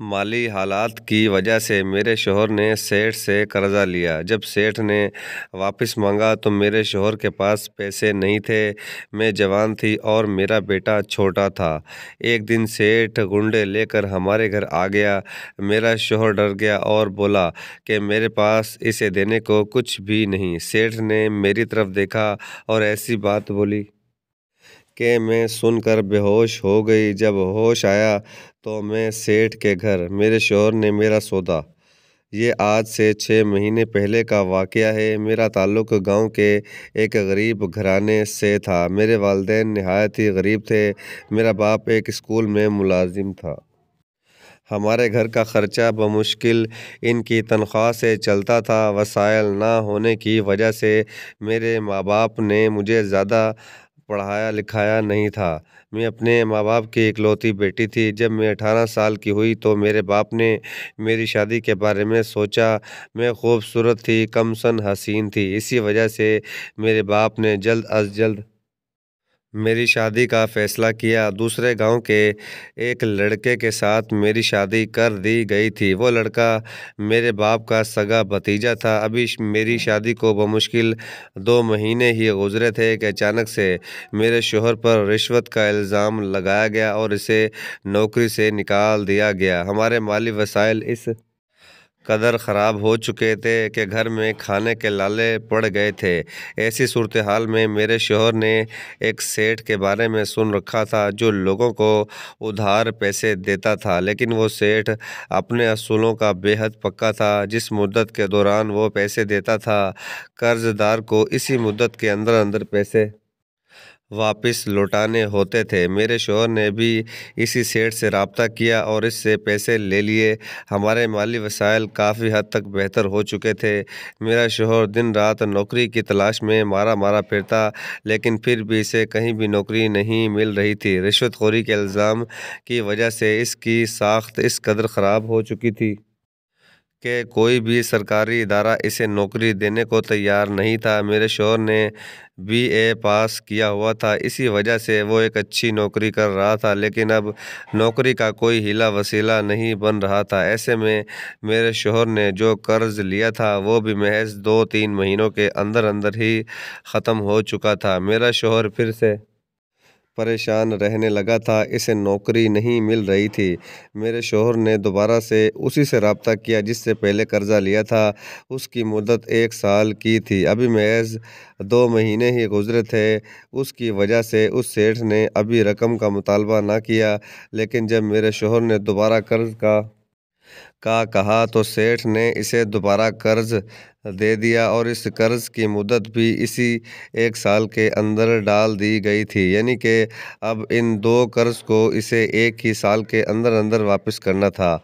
माली हालात की वजह से मेरे शोहर ने सेठ से कर्ज़ा लिया जब सेठ ने वापस मांगा तो मेरे शोहर के पास पैसे नहीं थे मैं जवान थी और मेरा बेटा छोटा था एक दिन सेठ गुंडे लेकर हमारे घर आ गया मेरा शोहर डर गया और बोला कि मेरे पास इसे देने को कुछ भी नहीं सेठ ने मेरी तरफ़ देखा और ऐसी बात बोली कि मैं सुनकर बेहोश हो गई जब होश आया तो मैं सेठ के घर मेरे शोहर ने मेरा सौदा ये आज से छः महीने पहले का वाक़ है मेरा ताल्लुक़ गांव के एक गरीब घराने से था मेरे वालदे नहायत ही गरीब थे मेरा बाप एक स्कूल में मुलाजिम था हमारे घर का ख़र्चा बमुश्किल इनकी तनख्वाह से चलता था वसायल ना होने की वजह से मेरे माँ बाप ने मुझे ज़्यादा पढ़ाया लिखाया नहीं था मैं अपने माँ बाप की इकलौती बेटी थी जब मैं अठारह साल की हुई तो मेरे बाप ने मेरी शादी के बारे में सोचा मैं खूबसूरत थी कमसन हसीन थी इसी वजह से मेरे बाप ने जल्द अज जल्द मेरी शादी का फैसला किया दूसरे गांव के एक लड़के के साथ मेरी शादी कर दी गई थी वो लड़का मेरे बाप का सगा भतीजा था अभी मेरी शादी को बमुश्किल दो महीने ही गुजरे थे कि अचानक से मेरे शोहर पर रिश्वत का इल्ज़ाम लगाया गया और इसे नौकरी से निकाल दिया गया हमारे माली वसाइल इस कदर ख़राब हो चुके थे कि घर में खाने के लाले पड़ गए थे ऐसी सूरत हाल में मेरे शोहर ने एक सेठ के बारे में सुन रखा था जो लोगों को उधार पैसे देता था लेकिन वो सेठ अपने असूलों का बेहद पक्का था जिस मुद्दत के दौरान वो पैसे देता था कर्जदार को इसी मुद्दत के अंदर अंदर पैसे वापस लौटाने होते थे मेरे शोहर ने भी इसी सेठ से रबता किया और इससे पैसे ले लिए हमारे माली वसाइल काफ़ी हद तक बेहतर हो चुके थे मेरा शोहर दिन रात नौकरी की तलाश में मारा मारा फिरता लेकिन फिर भी इसे कहीं भी नौकरी नहीं मिल रही थी रिश्वतखोरी के इल्ज़ाम की वजह से इसकी साख्त इस कदर ख़राब हो चुकी थी कि कोई भी सरकारी इदारा इसे नौकरी देने को तैयार नहीं था मेरे शोहर ने बी ए पास किया हुआ था इसी वजह से वो एक अच्छी नौकरी कर रहा था लेकिन अब नौकरी का कोई हीला वसीला नहीं बन रहा था ऐसे में मेरे शोहर ने जो कर्ज़ लिया था वो भी महज दो तीन महीनों के अंदर अंदर ही ख़त्म हो चुका था मेरा शोहर फिर से परेशान रहने लगा था इसे नौकरी नहीं मिल रही थी मेरे शोहर ने दोबारा से उसी से रबता किया जिससे पहले कर्ज़ा लिया था उसकी मदत एक साल की थी अभी महज दो महीने ही गुजरे थे उसकी वजह से उस सेठ ने अभी रकम का मुतालबा ना किया लेकिन जब मेरे शोहर ने दोबारा कर्ज का का कहा तो सेठ ने इसे दोबारा कर्ज दे दिया और इस कर्ज की मुदत भी इसी एक साल के अंदर डाल दी गई थी यानी कि अब इन दो कर्ज को इसे एक ही साल के अंदर अंदर वापस करना था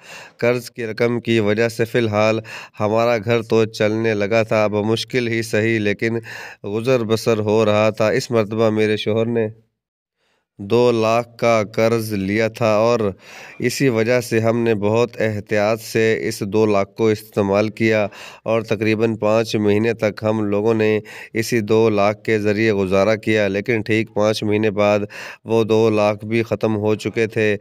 कर्ज की रकम की वजह से फ़िलहाल हमारा घर तो चलने लगा था अब मुश्किल ही सही लेकिन गुज़र बसर हो रहा था इस मरतबा मेरे शोहर ने दो लाख का कर्ज लिया था और इसी वजह से हमने बहुत एहतियात से इस दो लाख को इस्तेमाल किया और तकरीबन पाँच महीने तक हम लोगों ने इसी दो लाख के ज़रिए गुजारा किया लेकिन ठीक पाँच महीने बाद वो दो लाख भी ख़त्म हो चुके थे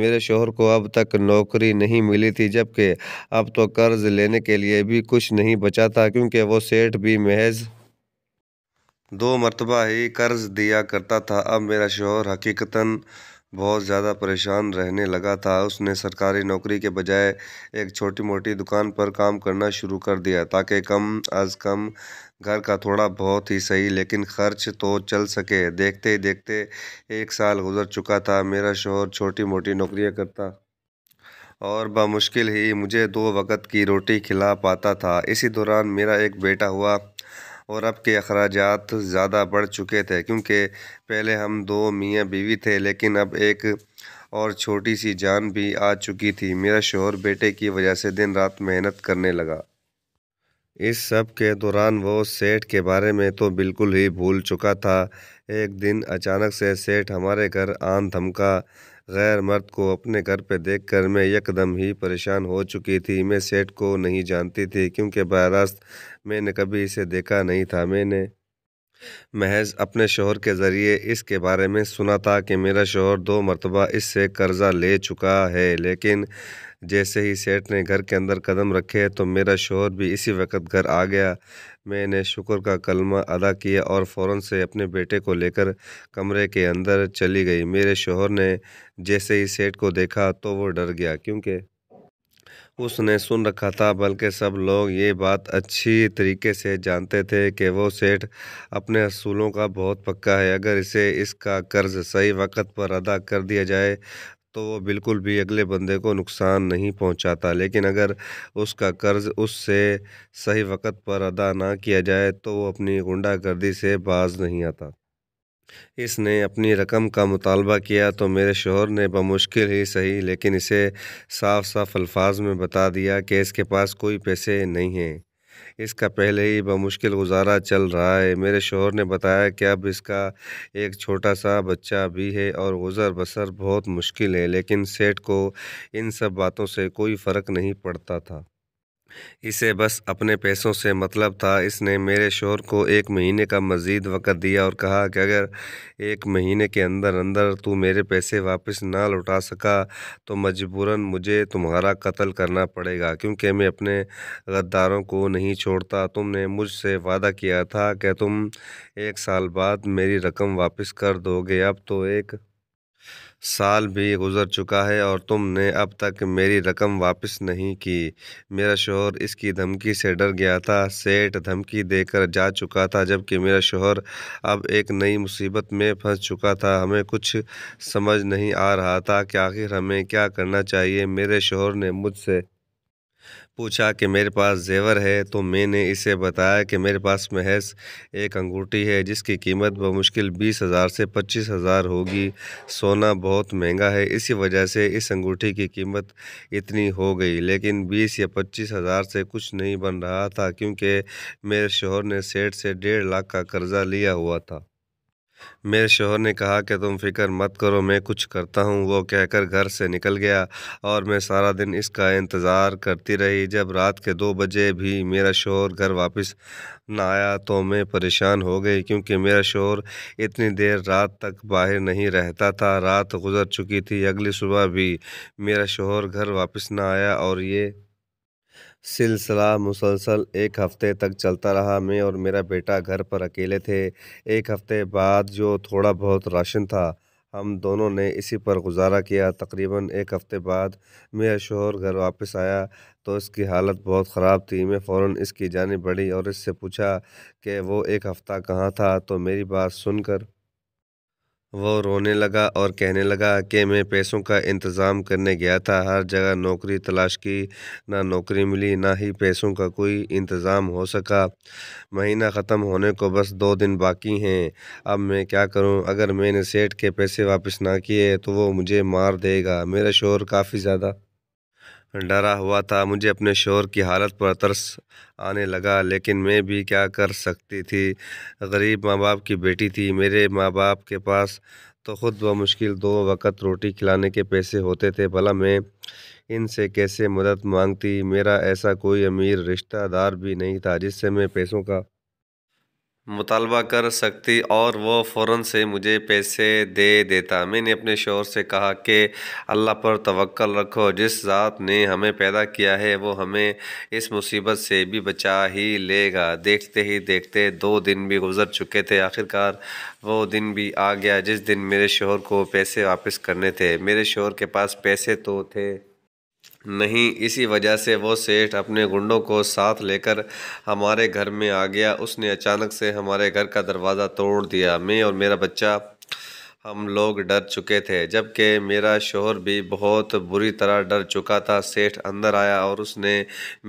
मेरे शोहर को अब तक नौकरी नहीं मिली थी जबकि अब तो कर्ज़ लेने के लिए भी कुछ नहीं बचा था क्योंकि वो सेठ भी महज दो मरतबा ही कर्ज़ दिया करता था अब मेरा शोहर हकीकता बहुत ज़्यादा परेशान रहने लगा था उसने सरकारी नौकरी के बजाय एक छोटी मोटी दुकान पर काम करना शुरू कर दिया ताकि कम अज़ कम घर का थोड़ा बहुत ही सही लेकिन खर्च तो चल सके देखते ही देखते एक साल गुजर चुका था मेरा शोहर छोटी मोटी नौकरियां करता और बामुश्किल ही मुझे दो वक्त की रोटी खिला पाता था इसी दौरान मेरा एक बेटा हुआ और अब के अखराज ज़्यादा बढ़ चुके थे क्योंकि पहले हम दो मियाँ बीवी थे लेकिन अब एक और छोटी सी जान भी आ चुकी थी मेरा शोहर बेटे की वजह से दिन रात मेहनत करने लगा इस सब के दौरान वो सेठ के बारे में तो बिल्कुल ही भूल चुका था एक दिन अचानक से सेठ हमारे घर आन धमका गैर मर्द को अपने घर पे देखकर मैं एकदम ही परेशान हो चुकी थी मैं सेठ को नहीं जानती थी क्योंकि बहरास्त मैंने कभी इसे देखा नहीं था मैंने महज अपने शोहर के ज़रिए इसके बारे में सुना था कि मेरा शोहर दो मरतबा इससे कर्ज़ा ले चुका है लेकिन जैसे ही सेठ ने घर के अंदर कदम रखे तो मेरा शोहर भी इसी वक्त घर आ गया मैंने शुक्र का कलमा अदा किया और फ़ौर से अपने बेटे को लेकर कमरे के अंदर चली गई मेरे शोहर ने जैसे ही सेठ को देखा तो वो डर गया क्योंकि उसने सुन रखा था बल्कि सब लोग ये बात अच्छी तरीके से जानते थे कि वो सेठ अपने असूलों का बहुत पक्का है अगर इसे इसका कर्ज सही वक्त पर अदा कर दिया जाए तो वो बिल्कुल भी अगले बंदे को नुकसान नहीं पहुंचाता लेकिन अगर उसका कर्ज उससे सही वक्त पर अदा ना किया जाए तो वो अपनी गुंडागर्दी से बाज नहीं आता इसने अपनी रकम का मुतालबा किया तो मेरे शोहर ने बमुश्किल ही सही लेकिन इसे साफ साफ अल्फाज में बता दिया कि इसके पास कोई पैसे नहीं हैं इसका पहले ही बमुश्किल गुजारा चल रहा है मेरे शोहर ने बताया कि अब इसका एक छोटा सा बच्चा भी है और गुज़र बसर बहुत मुश्किल है लेकिन सेठ को इन सब बातों से कोई फ़र्क नहीं पड़ता था इसे बस अपने पैसों से मतलब था इसने मेरे शोर को एक महीने का मज़ीद वक़्त दिया और कहा कि अगर एक महीने के अंदर अंदर तू मेरे पैसे वापस ना लौटा सका तो मजबूरन मुझे तुम्हारा कत्ल करना पड़ेगा क्योंकि मैं अपने गद्दारों को नहीं छोड़ता तुमने मुझसे वादा किया था कि तुम एक साल बाद मेरी रकम वापस कर दोगे अब तो एक साल भी गुजर चुका है और तुमने अब तक मेरी रकम वापस नहीं की मेरा शोहर इसकी धमकी से डर गया था सेठ धमकी देकर जा चुका था जबकि मेरा शोहर अब एक नई मुसीबत में फंस चुका था हमें कुछ समझ नहीं आ रहा था कि आखिर हमें क्या करना चाहिए मेरे शोहर ने मुझसे पूछा कि मेरे पास जेवर है तो मैंने इसे बताया कि मेरे पास महज एक अंगूठी है जिसकी कीमत बमुश्किल बीस हज़ार से पच्चीस हज़ार होगी सोना बहुत महंगा है इसी वजह से इस अंगूठी की कीमत इतनी हो गई लेकिन बीस या पच्चीस हज़ार से कुछ नहीं बन रहा था क्योंकि मेरे शोहर ने सेठ से डेढ़ लाख का कर्ज़ा लिया हुआ था मेरे शोहर ने कहा कि तुम फ़िक्र मत करो मैं कुछ करता हूँ वो कहकर घर से निकल गया और मैं सारा दिन इसका इंतज़ार करती रही जब रात के दो बजे भी मेरा शोहर घर वापस न आया तो मैं परेशान हो गई क्योंकि मेरा शोहर इतनी देर रात तक बाहर नहीं रहता था रात गुज़र चुकी थी अगली सुबह भी मेरा शोहर घर वापस न आया और ये सिलसिला मुसलसल एक हफ़्ते तक चलता रहा मैं और मेरा बेटा घर पर अकेले थे एक हफ़्ते बाद जो थोड़ा बहुत राशन था हम दोनों ने इसी पर गुजारा किया तकरीबन एक हफ़्ते बाद मेरा शोहर घर वापस आया तो इसकी हालत बहुत ख़राब थी मैं फ़ौर इसकी जानी बढ़ी और इससे पूछा कि वो एक हफ़्ता कहाँ था तो मेरी बात सुनकर वो रोने लगा और कहने लगा कि मैं पैसों का इंतज़ाम करने गया था हर जगह नौकरी तलाश की ना नौकरी मिली ना ही पैसों का कोई इंतज़ाम हो सका महीना ख़त्म होने को बस दो दिन बाकी हैं अब मैं क्या करूं अगर मैंने सेठ के पैसे वापस ना किए तो वो मुझे मार देगा मेरा शोर काफ़ी ज़्यादा डरा हुआ था मुझे अपने शोर की हालत पर तरस आने लगा लेकिन मैं भी क्या कर सकती थी गरीब माँ बाप की बेटी थी मेरे माँ बाप के पास तो ख़ुद ब मुश्किल दो वक्त रोटी खिलाने के पैसे होते थे भला मैं इनसे कैसे मदद मांगती मेरा ऐसा कोई अमीर रिश्तेदार भी नहीं था जिससे मैं पैसों का मुतालबा कर सकती और वह फ़ौर से मुझे पैसे दे देता मैंने अपने शोर से कहा कि अल्लाह पर तवक्ल रखो जिस ज़ात ने हमें पैदा किया है वो हमें इस मुसीबत से भी बचा ही लेगा देखते ही देखते दो दिन भी गुजर चुके थे आखिरकार वो दिन भी आ गया जिस दिन मेरे शोर को पैसे वापस करने थे मेरे शोर के पास पैसे तो थे नहीं इसी वजह से वो सेठ अपने गुंडों को साथ लेकर हमारे घर में आ गया उसने अचानक से हमारे घर का दरवाज़ा तोड़ दिया मैं और मेरा बच्चा हम लोग डर चुके थे जबकि मेरा शोहर भी बहुत बुरी तरह डर चुका था सेठ अंदर आया और उसने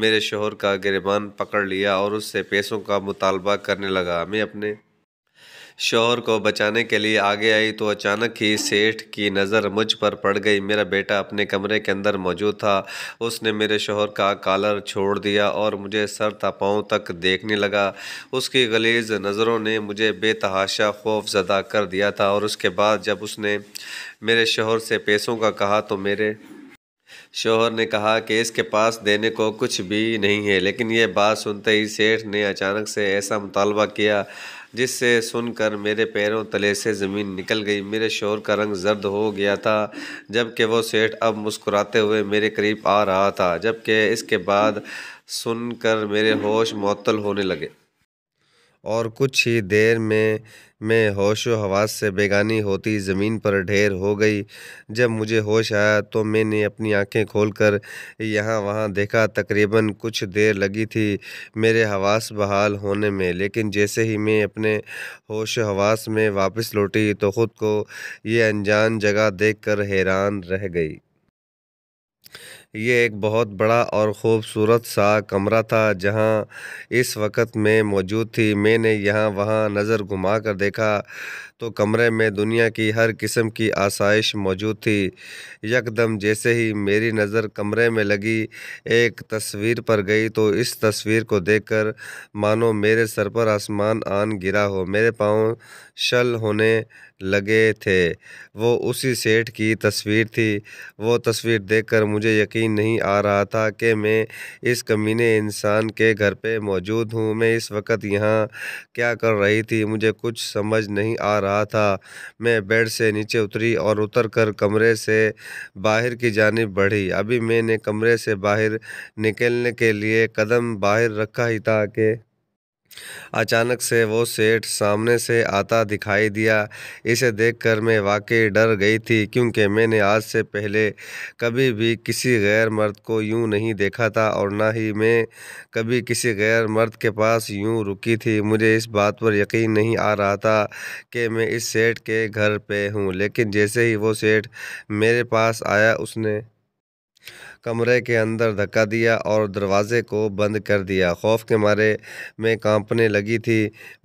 मेरे शोहर का गिरबान पकड़ लिया और उससे पैसों का मुतालबा करने लगा मैं अपने शोहर को बचाने के लिए आगे आई तो अचानक ही सेठ की नज़र मुझ पर पड़ गई मेरा बेटा अपने कमरे के अंदर मौजूद था उसने मेरे शोहर का कॉलर छोड़ दिया और मुझे सर तपाओं तक देखने लगा उसकी गलीज नज़रों ने मुझे बेतहाशा खौफ ज़दा कर दिया था और उसके बाद जब उसने मेरे शोहर से पैसों का कहा तो मेरे शोहर ने कहा कि इसके पास देने को कुछ भी नहीं है लेकिन यह बात सुनते ही सेठ ने अचानक से ऐसा मुतालबा किया जिससे सुनकर मेरे पैरों तले से ज़मीन निकल गई मेरे शोर का रंग जर्द हो गया था जबकि वो सेठ अब मुस्कुराते हुए मेरे करीब आ रहा था जबकि इसके बाद सुनकर मेरे होश मअतल होने लगे और कुछ ही देर में मैं होश व हवास से बेगानी होती ज़मीन पर ढेर हो गई जब मुझे होश आया तो मैंने अपनी आंखें खोलकर यहाँ वहाँ देखा तकरीबन कुछ देर लगी थी मेरे हवास बहाल होने में लेकिन जैसे ही मैं अपने होश हवास में वापस लौटी तो ख़ुद को ये अनजान जगह देख कर हैरान रह गई ये एक बहुत बड़ा और ख़ूबसूरत सा कमरा था जहां इस वक्त मैं मौजूद थी मैंने यहाँ वहाँ नज़र घुमा कर देखा तो कमरे में दुनिया की हर किस्म की आसाइश मौजूद थी यकदम जैसे ही मेरी नज़र कमरे में लगी एक तस्वीर पर गई तो इस तस्वीर को देखकर मानो मेरे सर पर आसमान आन गिरा हो मेरे पाँव शल होने लगे थे वो उसी सेठ की तस्वीर थी वो तस्वीर देखकर मुझे यकीन नहीं आ रहा था कि मैं इस कमीने इंसान के घर पे मौजूद हूँ मैं इस वक्त यहाँ क्या कर रही थी मुझे कुछ समझ नहीं आ रहा रहा था मैं बेड से नीचे उतरी और उतर कर कमरे से बाहर की जानब बढ़ी अभी मैंने कमरे से बाहर निकलने के लिए कदम बाहर रखा ही था कि अचानक से वो सेठ सामने से आता दिखाई दिया इसे देखकर मैं वाकई डर गई थी क्योंकि मैंने आज से पहले कभी भी किसी गैर मर्द को यूं नहीं देखा था और ना ही मैं कभी किसी गैर मर्द के पास यूं रुकी थी मुझे इस बात पर यकीन नहीं आ रहा था कि मैं इस सेठ के घर पे हूँ लेकिन जैसे ही वो सेठ मेरे पास आया उसने कमरे के अंदर धक्का दिया और दरवाज़े को बंद कर दिया खौफ के मारे मैं कांपने लगी थी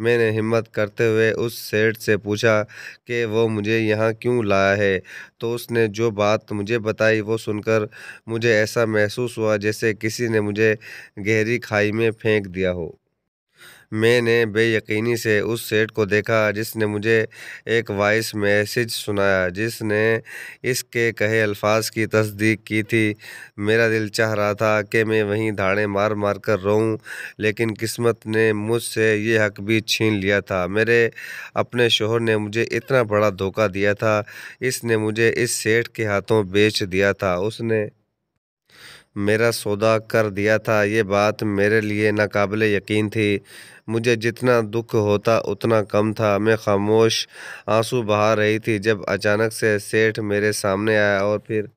मैंने हिम्मत करते हुए उस सेठ से पूछा कि वो मुझे यहाँ क्यों लाया है तो उसने जो बात मुझे बताई वो सुनकर मुझे ऐसा महसूस हुआ जैसे किसी ने मुझे गहरी खाई में फेंक दिया हो मैंने बेयकीनी से उस सेठ को देखा जिसने मुझे एक वॉइस मैसेज सुनाया जिसने इसके कहे अल्फाज की तस्दीक की थी मेरा दिल चाह रहा था कि मैं वहीं धाड़े मार मार कर रोऊं लेकिन किस्मत ने मुझसे ये हक भी छीन लिया था मेरे अपने शोहर ने मुझे इतना बड़ा धोखा दिया था इसने मुझे इस सेठ के हाथों बेच दिया था उसने मेरा सौदा कर दिया था ये बात मेरे लिए नाकबिल यकीन थी मुझे जितना दुख होता उतना कम था मैं खामोश आंसू बहा रही थी जब अचानक से सेठ मेरे सामने आया और फिर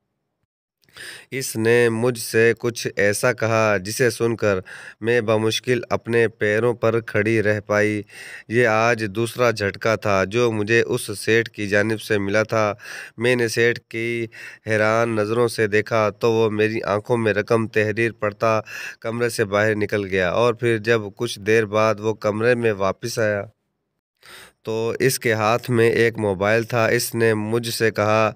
इसने मुझसे कुछ ऐसा कहा जिसे सुनकर मैं बमुश्किल अपने पैरों पर खड़ी रह पाई ये आज दूसरा झटका था जो मुझे उस सेठ की जानिब से मिला था मैंने सेठ की हैरान नज़रों से देखा तो वो मेरी आंखों में रकम तहरीर पड़ता कमरे से बाहर निकल गया और फिर जब कुछ देर बाद वो कमरे में वापस आया तो इसके हाथ में एक मोबाइल था इसने मुझसे कहा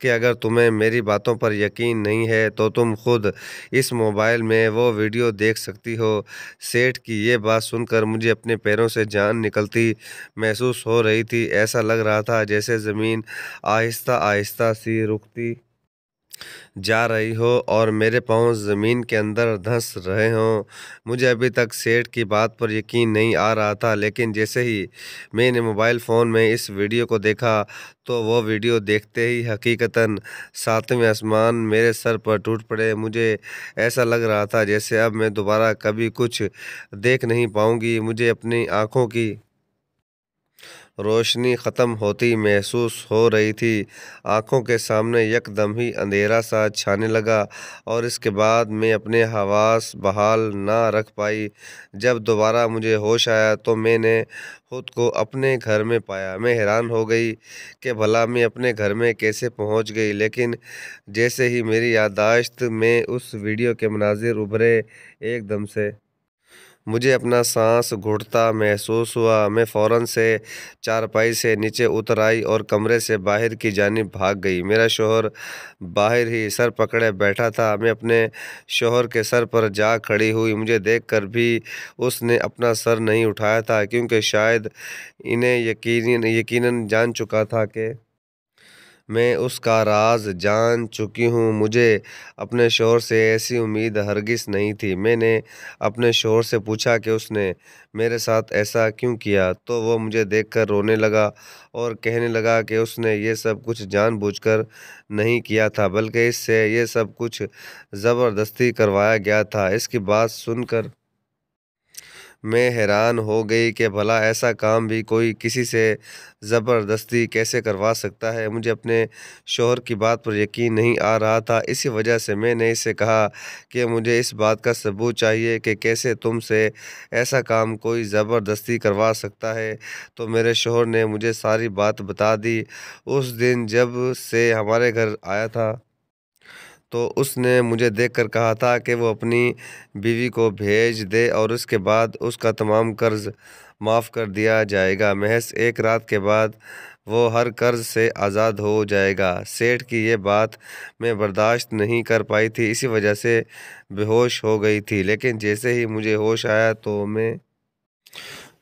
कि अगर तुम्हें मेरी बातों पर यकीन नहीं है तो तुम खुद इस मोबाइल में वो वीडियो देख सकती हो सेठ की ये बात सुनकर मुझे अपने पैरों से जान निकलती महसूस हो रही थी ऐसा लग रहा था जैसे ज़मीन आहिस्ता आहिस्ता सी रुकती जा रही हो और मेरे पाँव ज़मीन के अंदर धंस रहे हों मुझे अभी तक सेठ की बात पर यकीन नहीं आ रहा था लेकिन जैसे ही मैंने मोबाइल फ़ोन में इस वीडियो को देखा तो वो वीडियो देखते ही हकीकतन सातवें आसमान मेरे सर पर टूट पड़े मुझे ऐसा लग रहा था जैसे अब मैं दोबारा कभी कुछ देख नहीं पाऊँगी मुझे अपनी आँखों की रोशनी ख़त्म होती महसूस हो रही थी आंखों के सामने यकदम ही अंधेरा सा छाने लगा और इसके बाद मैं अपने हवास बहाल ना रख पाई जब दोबारा मुझे होश आया तो मैंने खुद को अपने घर में पाया मैं हैरान हो गई कि भला मैं अपने घर में कैसे पहुंच गई लेकिन जैसे ही मेरी यादाश्त में उस वीडियो के मनाजिर उभरे एकदम से मुझे अपना सांस घुटता महसूस हुआ मैं फ़ौरन से चारपाई से नीचे उतर आई और कमरे से बाहर की जानब भाग गई मेरा शोहर बाहर ही सर पकड़े बैठा था मैं अपने शोहर के सर पर जा खड़ी हुई मुझे देखकर भी उसने अपना सर नहीं उठाया था क्योंकि शायद इन्हें यकीन यकीनन जान चुका था कि मैं उसका राज जान चुकी हूँ मुझे अपने शोर से ऐसी उम्मीद हरगिज़ नहीं थी मैंने अपने शोर से पूछा कि उसने मेरे साथ ऐसा क्यों किया तो वो मुझे देखकर रोने लगा और कहने लगा कि उसने ये सब कुछ जानबूझकर नहीं किया था बल्कि इससे ये सब कुछ ज़बरदस्ती करवाया गया था इसकी बात सुनकर मैं हैरान हो गई कि भला ऐसा काम भी कोई किसी से ज़बरदस्ती कैसे करवा सकता है मुझे अपने शोहर की बात पर यकीन नहीं आ रहा था इसी वजह से मैंने इसे कहा कि मुझे इस बात का सबूत चाहिए कि कैसे तुमसे ऐसा काम कोई ज़बरदस्ती करवा सकता है तो मेरे शोहर ने मुझे सारी बात बता दी उस दिन जब से हमारे घर आया था तो उसने मुझे देखकर कहा था कि वो अपनी बीवी को भेज दे और उसके बाद उसका तमाम कर्ज़ माफ़ कर दिया जाएगा महज एक रात के बाद वो हर कर्ज से आज़ाद हो जाएगा सेठ की ये बात मैं बर्दाश्त नहीं कर पाई थी इसी वजह से बेहोश हो गई थी लेकिन जैसे ही मुझे होश आया तो मैं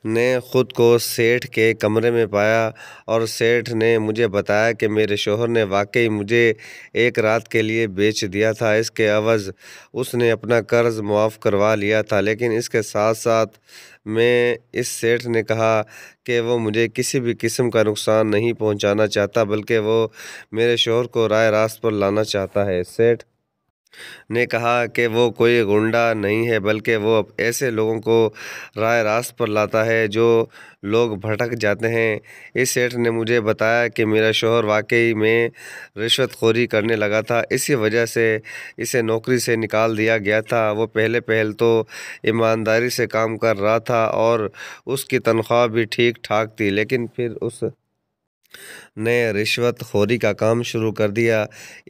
ने ख़ुद को सेठ के कमरे में पाया और सेठ ने मुझे बताया कि मेरे शोहर ने वाकई मुझे एक रात के लिए बेच दिया था इसके अवज़ उसने अपना कर्ज़ मुआफ़ करवा लिया था लेकिन इसके साथ साथ मैं इस सेठ ने कहा कि वो मुझे किसी भी किस्म का नुकसान नहीं पहुंचाना चाहता बल्कि वो मेरे शोहर को राय रास्त पर लाना चाहता है सेठ ने कहा कि वो कोई गुंडा नहीं है बल्कि वो ऐसे लोगों को राय रास्त पर लाता है जो लोग भटक जाते हैं इस सेठ ने मुझे बताया कि मेरा शोहर वाकई में रिश्वतखोरी करने लगा था इसी वजह से इसे नौकरी से निकाल दिया गया था वो पहले पहल तो ईमानदारी से काम कर रहा था और उसकी तनख्वाह भी ठीक ठाक थी लेकिन फिर उस ने रिश्वत खोरी का काम शुरू कर दिया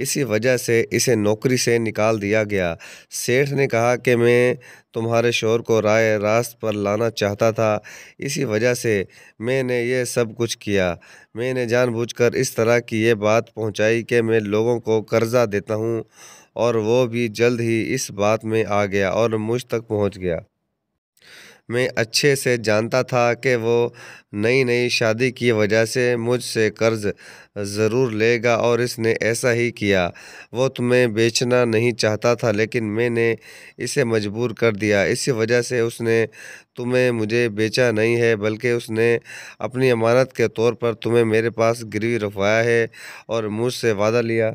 इसी वजह से इसे नौकरी से निकाल दिया गया सेठ ने कहा कि मैं तुम्हारे शोर को राय रास्त पर लाना चाहता था इसी वजह से मैंने ये सब कुछ किया मैंने जानबूझकर इस तरह की ये बात पहुंचाई कि मैं लोगों को कर्ज़ा देता हूं और वो भी जल्द ही इस बात में आ गया और मुझ तक पहुंच गया मैं अच्छे से जानता था कि वो नई नई शादी की वजह से मुझसे कर्ज़ ज़रूर लेगा और इसने ऐसा ही किया वो तुम्हें बेचना नहीं चाहता था लेकिन मैंने इसे मजबूर कर दिया इसी वजह से उसने तुम्हें मुझे बेचा नहीं है बल्कि उसने अपनी अमानत के तौर पर तुम्हें मेरे पास गिरवी रखवाया है और मुझसे वादा लिया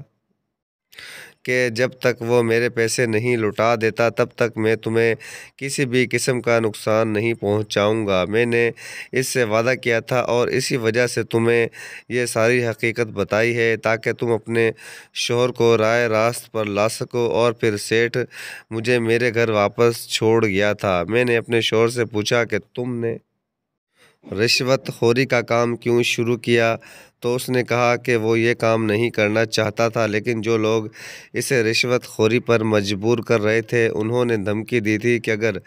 कि जब तक वो मेरे पैसे नहीं लुटा देता तब तक मैं तुम्हें किसी भी किस्म का नुकसान नहीं पहुंचाऊंगा मैंने इससे वादा किया था और इसी वजह से तुम्हें यह सारी हकीकत बताई है ताकि तुम अपने शोहर को राय रास्त पर ला सको और फिर सेठ मुझे मेरे घर वापस छोड़ गया था मैंने अपने शोहर से पूछा कि तुमने रिश्वत खोरी का काम क्यों शुरू किया तो उसने कहा कि वो ये काम नहीं करना चाहता था लेकिन जो लोग इसे रिश्वत खोरी पर मजबूर कर रहे थे उन्होंने धमकी दी थी कि अगर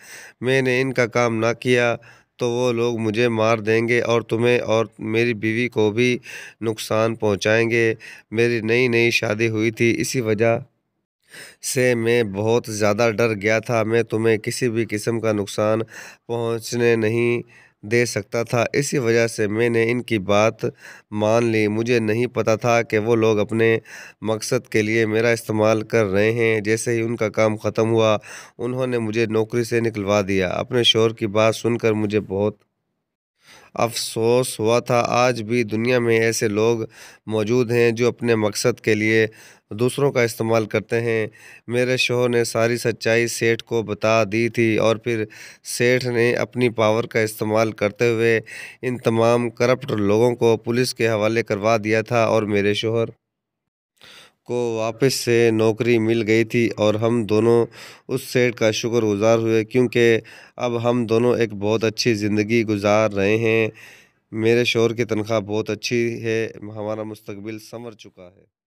मैंने इनका काम ना किया तो वो लोग मुझे मार देंगे और तुम्हें और मेरी बीवी को भी नुकसान पहुंचाएंगे मेरी नई नई शादी हुई थी इसी वजह से मैं बहुत ज़्यादा डर गया था मैं तुम्हें किसी भी किस्म का नुकसान पहुँचने नहीं दे सकता था इसी वजह से मैंने इनकी बात मान ली मुझे नहीं पता था कि वो लोग अपने मकसद के लिए मेरा इस्तेमाल कर रहे हैं जैसे ही उनका काम ख़त्म हुआ उन्होंने मुझे नौकरी से निकलवा दिया अपने शोर की बात सुनकर मुझे बहुत अफसोस हुआ था आज भी दुनिया में ऐसे लोग मौजूद हैं जो अपने मकसद के लिए दूसरों का इस्तेमाल करते हैं मेरे शोहर ने सारी सच्चाई सेठ को बता दी थी और फिर सेठ ने अपनी पावर का इस्तेमाल करते हुए इन तमाम करप्ट लोगों को पुलिस के हवाले करवा दिया था और मेरे शोहर को वापस से नौकरी मिल गई थी और हम दोनों उस सेठ का शुक्रगुज़ार हुए क्योंकि अब हम दोनों एक बहुत अच्छी ज़िंदगी गुजार रहे हैं मेरे शोर की तनख्वाह बहुत अच्छी है हमारा मुस्तबिल संवर चुका है